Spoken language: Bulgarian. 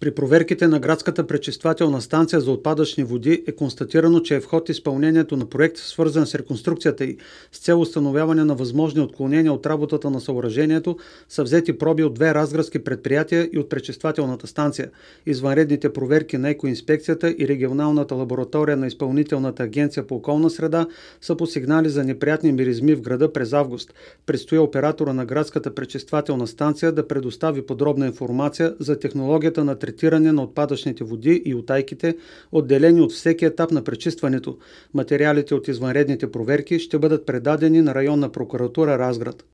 При проверките на градската пречиствателна станция за отпадъчни води е констатирано, че е в ход изпълнението на проект, свързан с реконструкцията й, с цел установяване на възможни отклонения от работата на съоръжението, са взети проби от две разгръзки предприятия и от пречиствателната станция. Извънредните проверки на екоинспекцията и регионалната лаборатория на Изпълнителната агенция по околна среда са по сигнали за неприятни миризми в града през август. Предстои оператора на градската пречиствателна станция да предостави подробна информация за технологията на третиране на отпадъчните води и отайките, отделени от всеки етап на пречистването. Материалите от извънредните проверки ще бъдат предадени на районна прокуратура Разград.